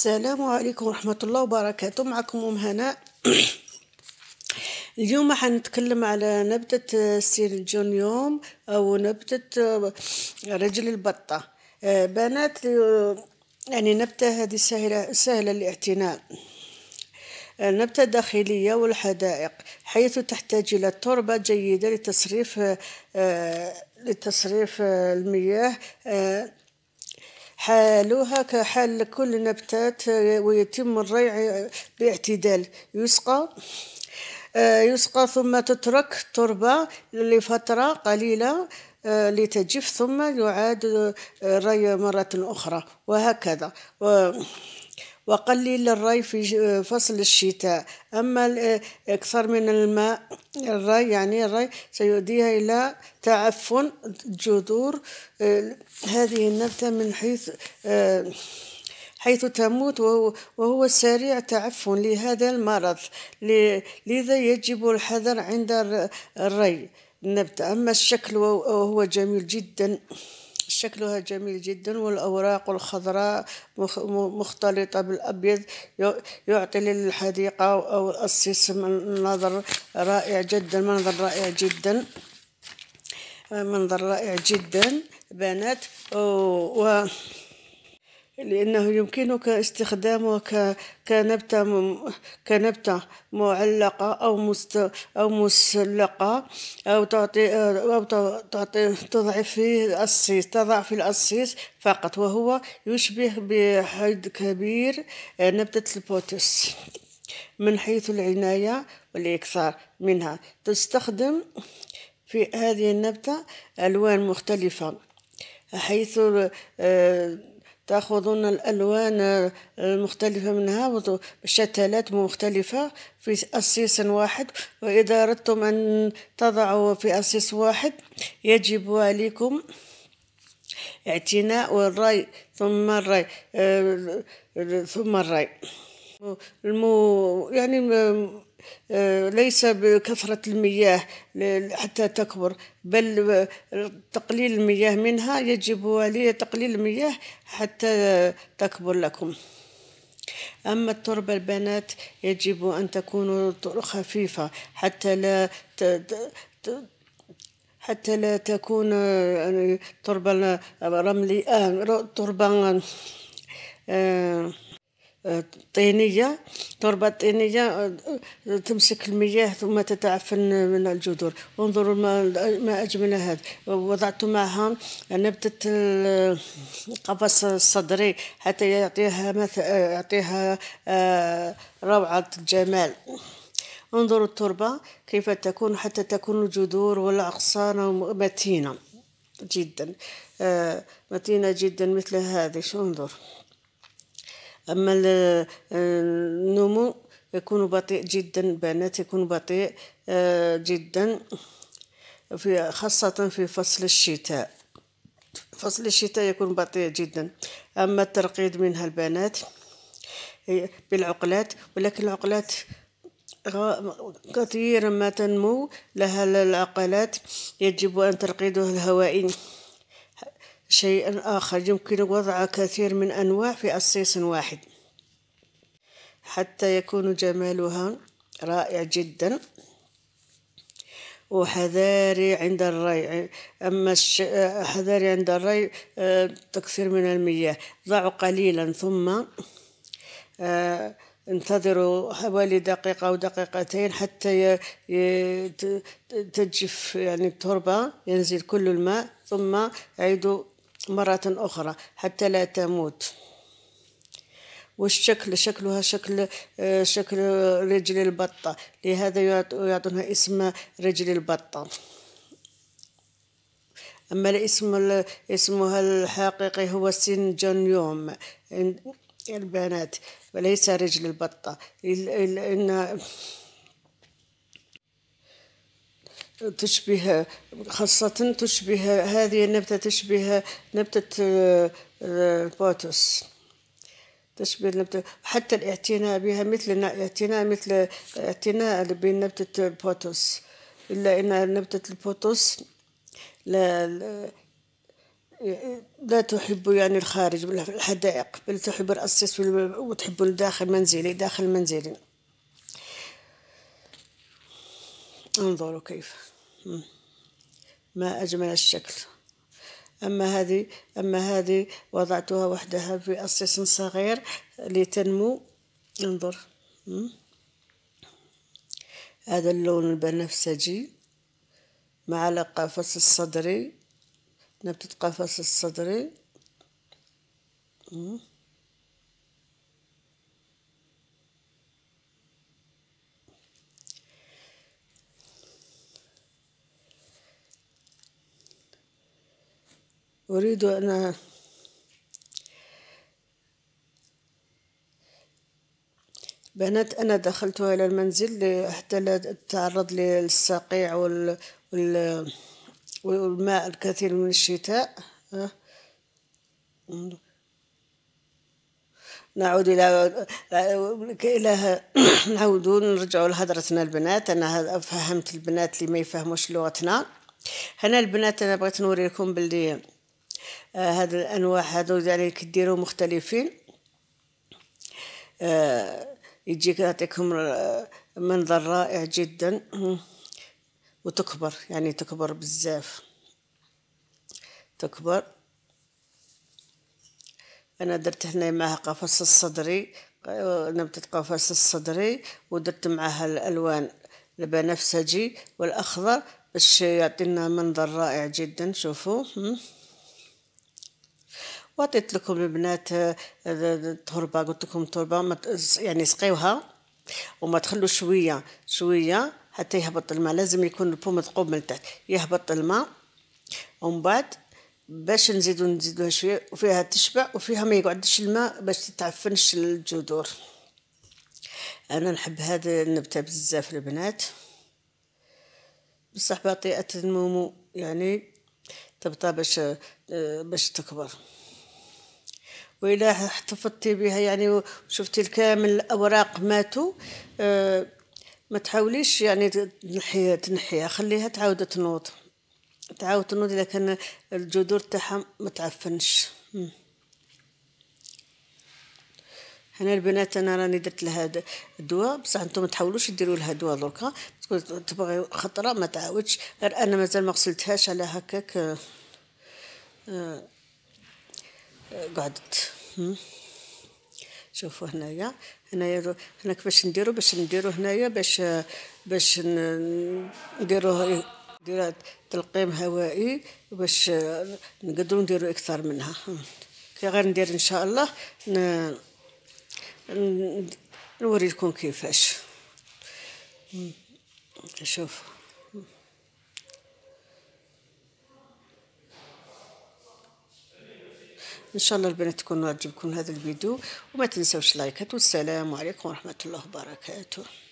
السلام عليكم ورحمة الله وبركاته معكم أم هناء اليوم حنتكلم على نبتة السيرجونيوم أو نبتة آه، رجل البطة آه، بنات يعني نبتة هذه سهلة سهلة الاعتناء آه، نبتة داخلية والحدائق حيث تحتاج إلى تربة جيدة لتصريف لتصريف المياه حالها كحال كل النباتات آه، ويتم الريع باعتدال يسقى آه، يسقى ثم تترك تربة لفترة قليلة آه، لتجف ثم يعاد الري مرة أخرى وهكذا وقليل الري في فصل الشتاء أما أكثر من الماء الري يعني الري سيؤديها إلى تعفن الجذور آه، هذه النبتة من حيث آه، حيث تموت وهو سريع تعفن لهذا المرض لذا يجب الحذر عند الري النبتة أما الشكل وهو جميل جدا شكلها جميل جدا والأوراق الخضراء مختلطة بالأبيض يعطي للحديقة أو السيس منظر رائع جدا منظر رائع جدا منظر رائع جدا بنات و لأنه يمكنك استخدامه كنبتة كنبتة معلقة أو مست أو مسلقة أو تعطي أو تعطي تضع في الصيص تضع في الصيص فقط وهو يشبه بحد كبير آه، نبتة البوتس من حيث العناية والإكثار منها تستخدم في هذه النبتة ألوان مختلفة حيث آه، تأخذون الألوان المختلفة منها شتلات مختلفة في أصيص واحد وإذا أردتم أن تضعوا في أصيص واحد يجب عليكم اعتناء الري ثم الري آه، ثم الري المو يعني آه، ليس بكثرة المياه حتى تكبر بل تقليل المياه منها يجب علي تقليل المياه حتى تكبر لكم أما التربة البنات يجب أن تكون خفيفة حتى لا حتى لا تكون يعني، تربة رملية آه، تربة آه، طينية تربة طينية آه، آه، تمسك المياه ثم تتعفن من الجذور انظروا ما أجمل هذا وضعت معها نبتة القفص الصدري حتى يعطيها مثل آه، يعطيها روعة الجمال انظروا التربة كيف تكون حتى تكون الجذور والأغصان متينة جدا متينة جدا مثل هذه انظر أما آه، النمو يكون بطيء جدا البنات يكون بطيء آه، جدا في خاصة في فصل الشتاء فصل الشتاء يكون بطيء جدا أما الترقيد منها البنات بالعقلات ولكن العقلات كثيرا ما تنمو لها العقلات يجب أن ترقيدها الهوائي شيء آخر يمكن وضع كثير من أنواع في أصيص واحد حتى يكون جمالها رائع جدا وحذاري عند الري أما الش... حذاري عند الري آه، تكثير من المياه ضعوا قليلا ثم آه، انتظروا حوالي دقيقة أو دقيقتين حتى تجف يعني التربة ينزل كل الماء ثم عيدوا مرة أخرى حتى لا تموت والشكل شكلها شكل آه، شكل رجل البطة لهذا يعطونها اسم رجل البطة أما الاسم اسمها الحقيقي هو سين يوم البنات وليس رجل البطة إنها تشبه خاصة تشبه هذه النبتة تشبه نبتة البوتوس آه، تشبه النبتة حتى الاعتناء بها مثل الاعتناء مثل اعتناء بنبتة البوتوس إلا أن نبتة البوتوس لا لا تحب يعني الخارج الحدائق بل تحب الأساس وتحب الداخل منزلي داخل منزلي انظروا كيف ما أجمل الشكل أما هذه أما هذه وضعتها وحدها في أصيص صغير لتنمو انظر هذا اللون البنفسجي مع القفص الصدري نبتة قفص الصدري مم. أريد أن بنات أنا دخلت إلى المنزل حتى لا تتعرض للصقيع وال... وال... والماء الكثير من الشتاء أه. نعود إلى إلى نعود نرجع لهضرتنا البنات أنا فهمت البنات اللي ما يفهموش لغتنا هنا البنات أنا بغيت نوريكم باللي آه، هاد الانواع هادو يعني كديرو مختلفين آه، يجيك يعطيكم آه، منظر رائع جدا وتكبر يعني تكبر بزاف تكبر انا درت هنا معها قفص الصدري نبتة قفص الصدري ودرت معها الالوان البنفسجي والاخضر باش يعطينا منظر رائع جدا شوفوا وعطيت لكم البنات التربه آه، آه، قلت لكم التربه يعني سقيوها وما تخلوش شويه شويه حتى يهبط الماء لازم يكون البوم مثقوب من تحت يهبط الماء ومن بعد باش نزيدو نزيدوها شويه وفيها تشبع وفيها ما يقعدش الماء باش تتعفنش الجذور انا نحب هذا النبته بزاف البنات بصح بطيئه النمو يعني تبطى باش آه، باش تكبر وإلا احتفظتي بها يعني وشفتي الكامل الأوراق ماتوا أه ما تحاوليش يعني تنحيها تنحيها خليها تعاود تنوض تعاود تنوض إذا كان الجذور تاعها ما تعفنش هنا البنات انا راني درت لها دواء بصح نتوما تحاولوش ديروا لها دواء دركا تبغي خطره ما تعاودش غير انا مازال ما غسلتهاش على هكاك آه آه قعدت شوفوا هنايا هنايا هنا كيفاش نديرو باش نديرو هنايا باش باش نديرو نديرو تلقيم هوائي باش نقدروا نديرو اكثر منها كي غير ندير ان شاء الله نوريكم كيفاش شوفوا ان شاء الله البنات تكونوا عجبكم هذا الفيديو وما تنسوش لايكات والسلام عليكم ورحمه الله وبركاته